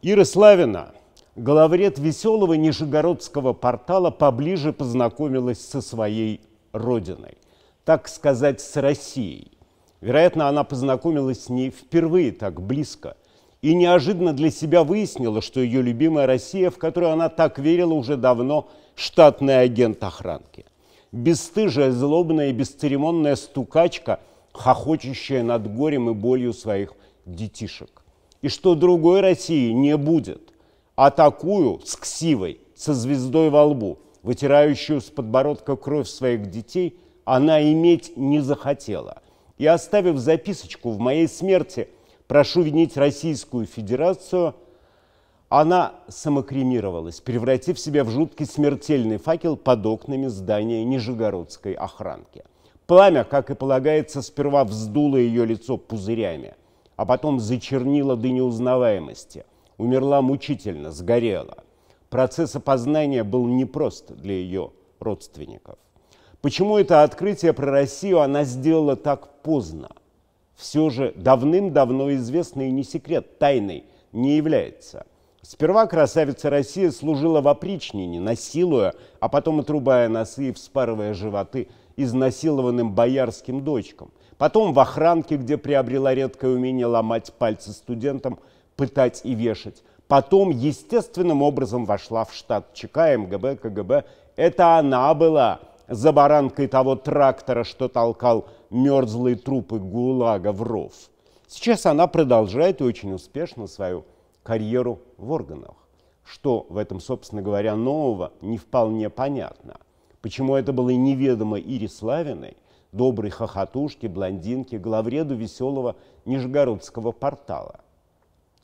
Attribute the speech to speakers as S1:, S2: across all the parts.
S1: Ира Славина, главред веселого нижегородского портала, поближе познакомилась со своей родиной, так сказать, с Россией. Вероятно, она познакомилась с ней впервые так близко и неожиданно для себя выяснила, что ее любимая Россия, в которую она так верила уже давно, штатный агент охранки. Бестыжая, злобная и бесцеремонная стукачка, хохочущая над горем и болью своих детишек и что другой России не будет, а такую с ксивой, со звездой во лбу, вытирающую с подбородка кровь своих детей, она иметь не захотела. И оставив записочку в моей смерти «Прошу винить Российскую Федерацию», она самокремировалась, превратив себя в жуткий смертельный факел под окнами здания Нижегородской охранки. Пламя, как и полагается, сперва вздуло ее лицо пузырями – а потом зачернила до неузнаваемости. Умерла мучительно, сгорела. Процесс опознания был непрост для ее родственников. Почему это открытие про Россию она сделала так поздно? Все же давным-давно известный не секрет, тайной не является. Сперва красавица России служила в опричнине, насилуя, а потом отрубая носы и вспарывая животы изнасилованным боярским дочкам. Потом в охранке, где приобрела редкое умение ломать пальцы студентам, пытать и вешать. Потом естественным образом вошла в штат ЧК, МГБ, КГБ. Это она была за баранкой того трактора, что толкал мерзлые трупы ГУЛАГа в ров. Сейчас она продолжает и очень успешно свою карьеру в органах. Что в этом, собственно говоря, нового, не вполне понятно. Почему это было неведомо Ире Славиной – доброй хохотушки, блондинки, главреду веселого нижегородского портала.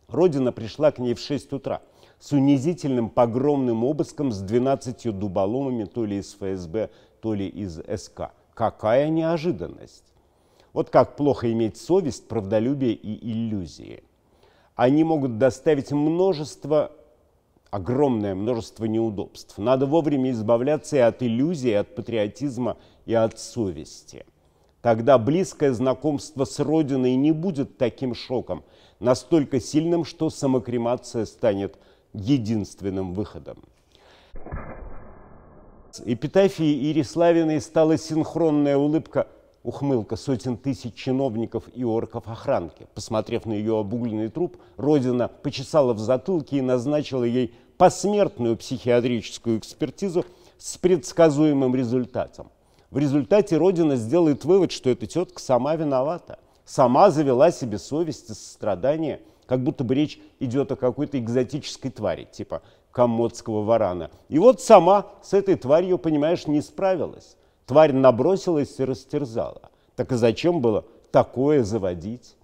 S1: Родина пришла к ней в 6 утра с унизительным погромным обыском с 12 дуболомами то ли из ФСБ, то ли из СК. Какая неожиданность! Вот как плохо иметь совесть, правдолюбие и иллюзии. Они могут доставить множество, огромное множество неудобств. Надо вовремя избавляться и от иллюзии, и от патриотизма – и от совести. Тогда близкое знакомство с Родиной не будет таким шоком, настолько сильным, что самокремация станет единственным выходом. Эпитафией Ири Славиной стала синхронная улыбка, ухмылка сотен тысяч чиновников и орков охранки. Посмотрев на ее обугленный труп, Родина почесала в затылке и назначила ей посмертную психиатрическую экспертизу с предсказуемым результатом. В результате Родина сделает вывод, что эта тетка сама виновата, сама завела себе совесть и сострадание, как будто бы речь идет о какой-то экзотической твари, типа комодского варана. И вот сама с этой тварью, понимаешь, не справилась. Тварь набросилась и растерзала. Так и зачем было такое заводить?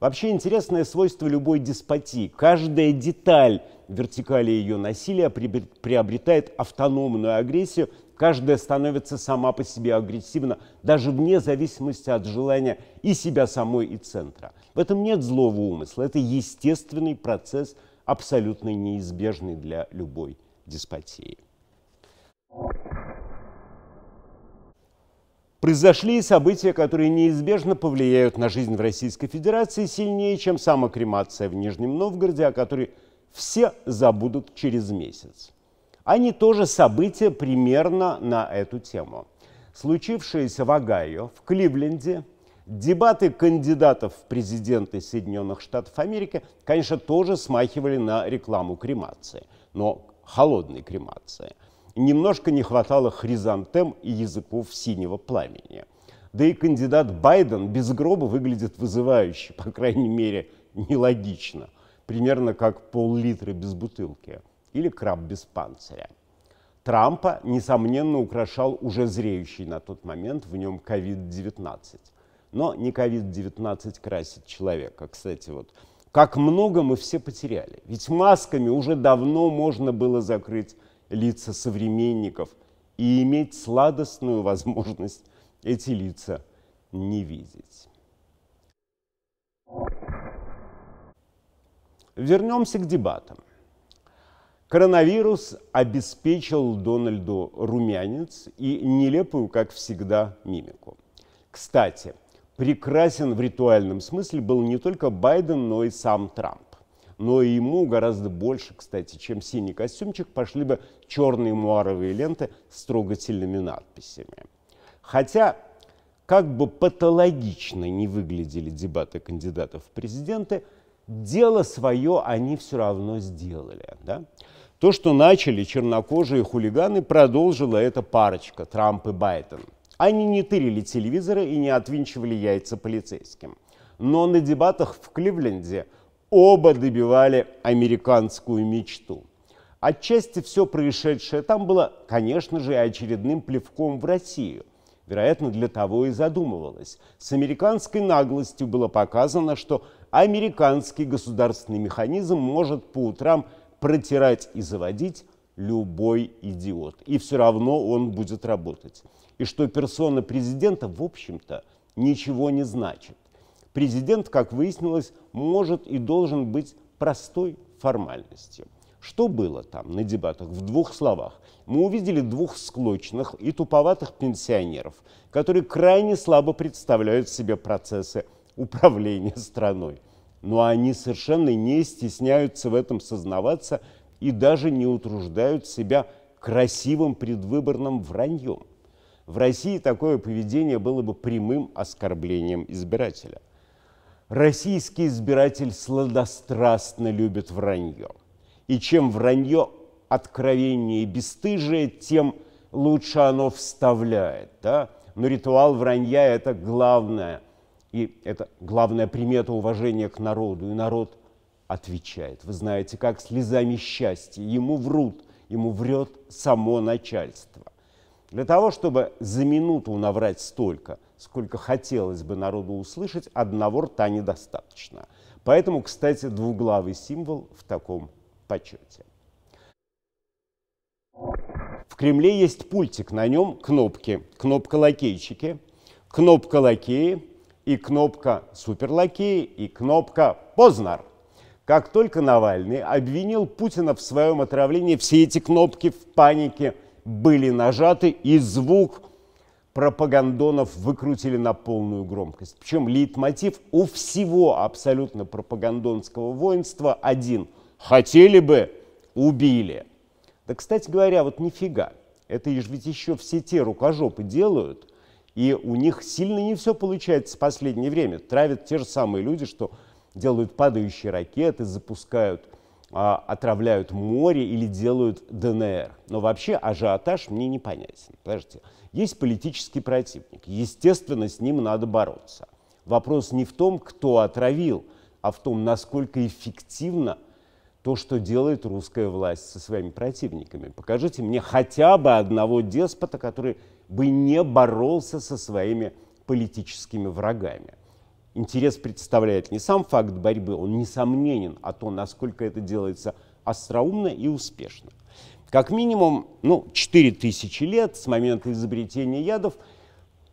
S1: Вообще интересное свойство любой деспотии. Каждая деталь вертикали ее насилия приобретает автономную агрессию, каждая становится сама по себе агрессивна, даже вне зависимости от желания и себя самой, и центра. В этом нет злого умысла, это естественный процесс, абсолютно неизбежный для любой деспотии. Произошли события, которые неизбежно повлияют на жизнь в Российской Федерации сильнее, чем сама кремация в Нижнем Новгороде, о которой все забудут через месяц. Они тоже события примерно на эту тему. Случившиеся в Огайо, в Кливленде, дебаты кандидатов в президенты Соединенных Штатов Америки, конечно, тоже смахивали на рекламу кремации, но холодной кремации. Немножко не хватало хризантем и языков синего пламени. Да и кандидат Байден без гроба выглядит вызывающе, по крайней мере, нелогично. Примерно как пол-литра без бутылки – или краб без панциря. Трампа, несомненно, украшал уже зреющий на тот момент в нем COVID-19. Но не COVID-19 красит человека. Кстати, вот как много мы все потеряли. Ведь масками уже давно можно было закрыть лица современников и иметь сладостную возможность эти лица не видеть. Вернемся к дебатам. Коронавирус обеспечил Дональду румянец и нелепую, как всегда, мимику. Кстати, прекрасен в ритуальном смысле был не только Байден, но и сам Трамп. Но ему гораздо больше, кстати, чем синий костюмчик, пошли бы черные муаровые ленты с трогательными надписями. Хотя, как бы патологично не выглядели дебаты кандидатов в президенты, дело свое они все равно сделали. Да? То, что начали чернокожие хулиганы, продолжила эта парочка Трамп и Байден. Они не тырили телевизоры и не отвинчивали яйца полицейским. Но на дебатах в Кливленде оба добивали американскую мечту. Отчасти все происшедшее там было, конечно же, очередным плевком в Россию. Вероятно, для того и задумывалось. С американской наглостью было показано, что американский государственный механизм может по утрам – протирать и заводить любой идиот. И все равно он будет работать. И что персона президента, в общем-то, ничего не значит. Президент, как выяснилось, может и должен быть простой формальностью. Что было там на дебатах? В двух словах. Мы увидели двух склочных и туповатых пенсионеров, которые крайне слабо представляют себе процессы управления страной но они совершенно не стесняются в этом сознаваться и даже не утруждают себя красивым предвыборным враньем. В России такое поведение было бы прямым оскорблением избирателя. Российский избиратель сладострастно любит вранье. И чем вранье откровеннее и бесстыжие, тем лучше оно вставляет. Да? Но ритуал вранья – это главное – и это главная примета уважения к народу. И народ отвечает. Вы знаете, как слезами счастья. Ему врут, ему врет само начальство. Для того, чтобы за минуту наврать столько, сколько хотелось бы народу услышать, одного рта недостаточно. Поэтому, кстати, двуглавый символ в таком почете. В Кремле есть пультик, на нем кнопки. Кнопка лакейчики, кнопка лакеи – и кнопка «Суперлакей», и кнопка «Познар». Как только Навальный обвинил Путина в своем отравлении, все эти кнопки в панике были нажаты, и звук пропагандонов выкрутили на полную громкость. Причем лейтмотив у всего абсолютно пропагандонского воинства один. Хотели бы, убили. Да, кстати говоря, вот нифига. Это же ведь еще все те рукожопы делают – и у них сильно не все получается в последнее время. Травят те же самые люди, что делают падающие ракеты, запускают, а, отравляют море или делают ДНР. Но вообще ажиотаж мне непонятен. понятен. Подождите, есть политический противник. Естественно, с ним надо бороться. Вопрос не в том, кто отравил, а в том, насколько эффективно то, что делает русская власть со своими противниками. Покажите мне хотя бы одного деспота, который бы не боролся со своими политическими врагами. Интерес представляет не сам факт борьбы, он несомненен, а то, насколько это делается остроумно и успешно. Как минимум, ну, 4000 лет с момента изобретения ядов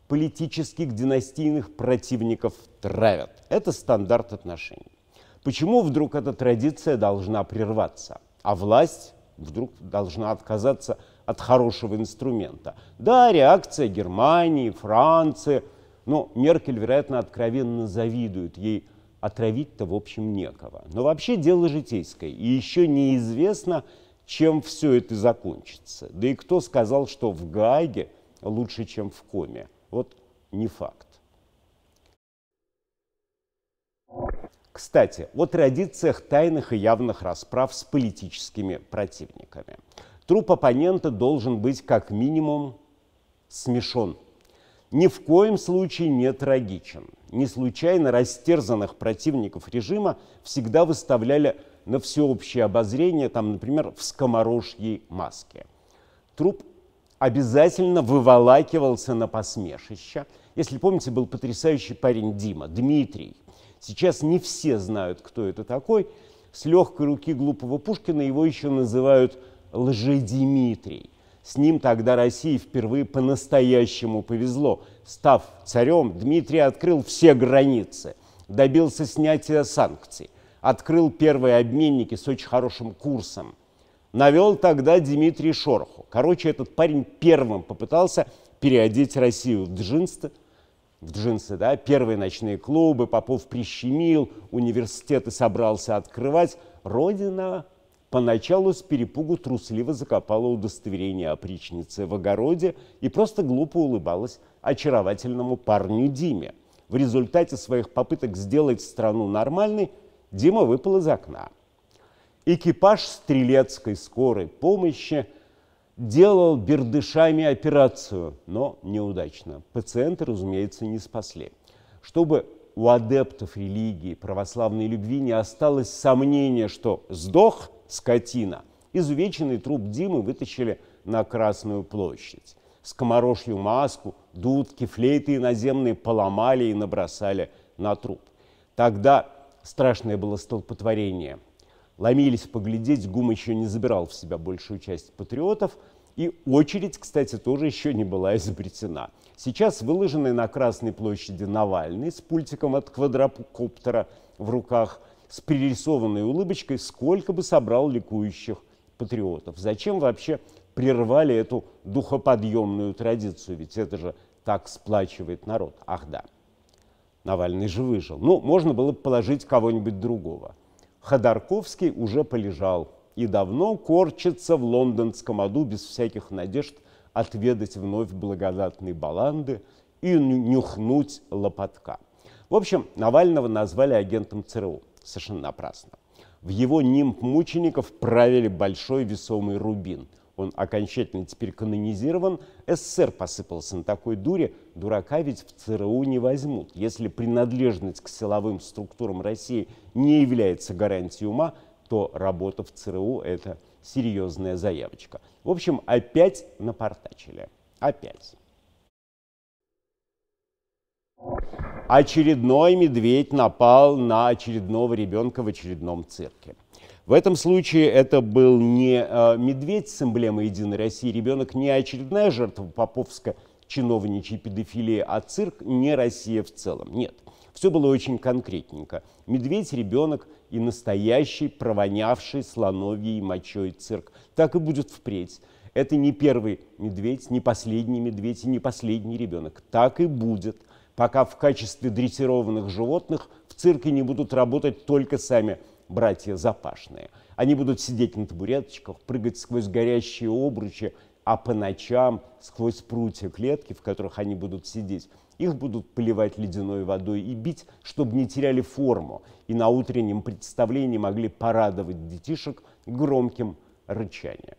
S1: политических династийных противников травят. Это стандарт отношений. Почему вдруг эта традиция должна прерваться, а власть вдруг должна отказаться от хорошего инструмента. Да, реакция Германии, Франции, но Меркель, вероятно, откровенно завидует ей отравить-то, в общем, некого. Но вообще дело житейское, и еще неизвестно, чем все это закончится. Да и кто сказал, что в Гааге лучше, чем в Коме? Вот не факт. Кстати, о традициях тайных и явных расправ с политическими противниками – Труп оппонента должен быть как минимум смешон. Ни в коем случае не трагичен. Не случайно растерзанных противников режима всегда выставляли на всеобщее обозрение, там, например, в скоморожьей маске. Труп обязательно выволакивался на посмешище. Если помните, был потрясающий парень Дима, Дмитрий. Сейчас не все знают, кто это такой. С легкой руки глупого Пушкина его еще называют Лже Лжедимитрий. С ним тогда России впервые по-настоящему повезло. Став царем, Дмитрий открыл все границы, добился снятия санкций, открыл первые обменники с очень хорошим курсом. Навел тогда Дмитрий Шороху. Короче, этот парень первым попытался переодеть Россию в джинсы, в джинсы, да, первые ночные клубы, Попов прищемил, университеты собрался открывать. Родина Поначалу с перепугу трусливо закопала удостоверение опричницы в огороде и просто глупо улыбалась очаровательному парню Диме. В результате своих попыток сделать страну нормальной Дима выпал из окна. Экипаж стрелецкой скорой помощи делал бердышами операцию, но неудачно. Пациенты, разумеется, не спасли. Чтобы у адептов религии православной любви не осталось сомнения, что сдох – скотина. Изувеченный труп Димы вытащили на Красную площадь. Скоморожью маску, дудки, флейты иноземные поломали и набросали на труп. Тогда страшное было столпотворение. Ломились поглядеть, ГУМ еще не забирал в себя большую часть патриотов – и очередь, кстати, тоже еще не была изобретена. Сейчас выложенный на Красной площади Навальный с пультиком от квадрокоптера в руках с перерисованной улыбочкой, сколько бы собрал ликующих патриотов. Зачем вообще прервали эту духоподъемную традицию? Ведь это же так сплачивает народ. Ах да, Навальный же выжил. Ну, можно было бы положить кого-нибудь другого. Ходорковский уже полежал и давно корчится в лондонском аду без всяких надежд отведать вновь благодатные баланды и нюхнуть лопатка. В общем, Навального назвали агентом ЦРУ. Совершенно напрасно. В его нимб мучеников правили большой весомый рубин. Он окончательно теперь канонизирован. СССР посыпался на такой дуре. Дурака ведь в ЦРУ не возьмут. Если принадлежность к силовым структурам России не является гарантией ума, то работа в ЦРУ – это серьезная заявочка. В общем, опять напортачили. Опять. Очередной медведь напал на очередного ребенка в очередном цирке. В этом случае это был не э, медведь с эмблемой «Единой России», ребенок не очередная жертва поповска чиновничьей педофилии, а цирк не Россия в целом. Нет, все было очень конкретненько. Медведь, ребенок и настоящий провонявший слоновьей мочой цирк. Так и будет впредь. Это не первый медведь, не последний медведь и не последний ребенок. Так и будет – пока в качестве дрессированных животных в цирке не будут работать только сами братья Запашные. Они будут сидеть на табуреточках, прыгать сквозь горящие обручи, а по ночам сквозь прутья клетки, в которых они будут сидеть, их будут поливать ледяной водой и бить, чтобы не теряли форму, и на утреннем представлении могли порадовать детишек громким рычанием.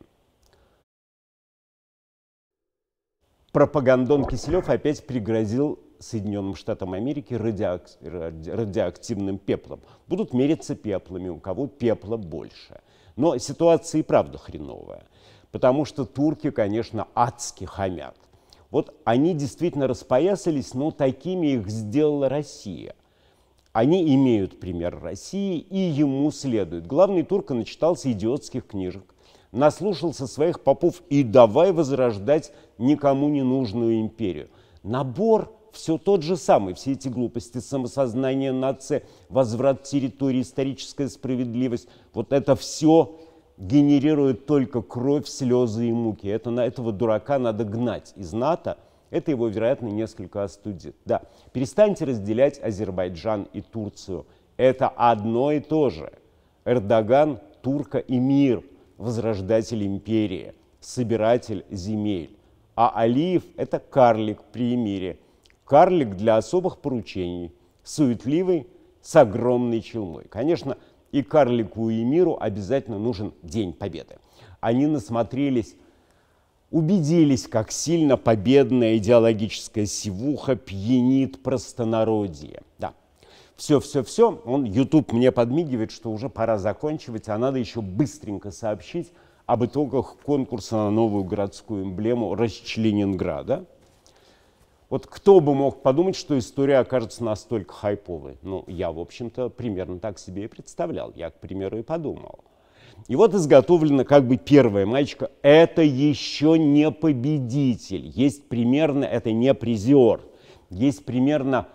S1: Пропагандон Киселев опять пригрозил Соединенным Штатам Америки радиоак... радиоактивным пеплом. Будут мериться пеплами, у кого пепла больше. Но ситуация и правда хреновая, потому что турки, конечно, адски хамят. Вот они действительно распоясались, но такими их сделала Россия. Они имеют пример России и ему следует. Главный турка начитался идиотских книжек, наслушался своих попов и давай возрождать никому не нужную империю. Набор все тот же самый. Все эти глупости, самосознание нации, возврат территории, историческая справедливость. Вот это все генерирует только кровь, слезы и муки. Это, на этого дурака надо гнать из НАТО. Это его, вероятно, несколько остудит. Да, перестаньте разделять Азербайджан и Турцию. Это одно и то же. Эрдоган – турка и мир, возрождатель империи, собиратель земель. А Алиев – это карлик при мире – Карлик для особых поручений, суетливый, с огромной челмой. Конечно, и карлику, и миру обязательно нужен День Победы. Они насмотрелись, убедились, как сильно победная идеологическая сивуха пьянит простонародье. Да, все-все-все, он, YouTube мне подмигивает, что уже пора заканчивать, а надо еще быстренько сообщить об итогах конкурса на новую городскую эмблему Расчленинграда. Вот кто бы мог подумать, что история окажется настолько хайповой? Ну, я, в общем-то, примерно так себе и представлял. Я, к примеру, и подумал. И вот изготовлена как бы первая мальчика. Это еще не победитель. Есть примерно, это не призер. Есть примерно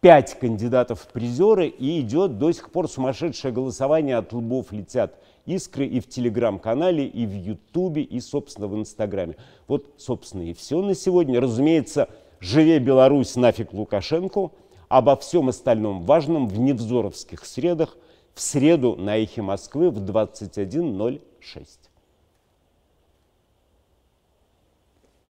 S1: пять кандидатов в призеры, и идет до сих пор сумасшедшее голосование. От лбов летят искры и в телеграм-канале, и в ютубе, и, собственно, в инстаграме. Вот, собственно, и все на сегодня. Разумеется, «Живе Беларусь, нафиг Лукашенку!» Обо всем остальном важном в невзоровских средах в среду на «Эхе Москвы» в 21.06.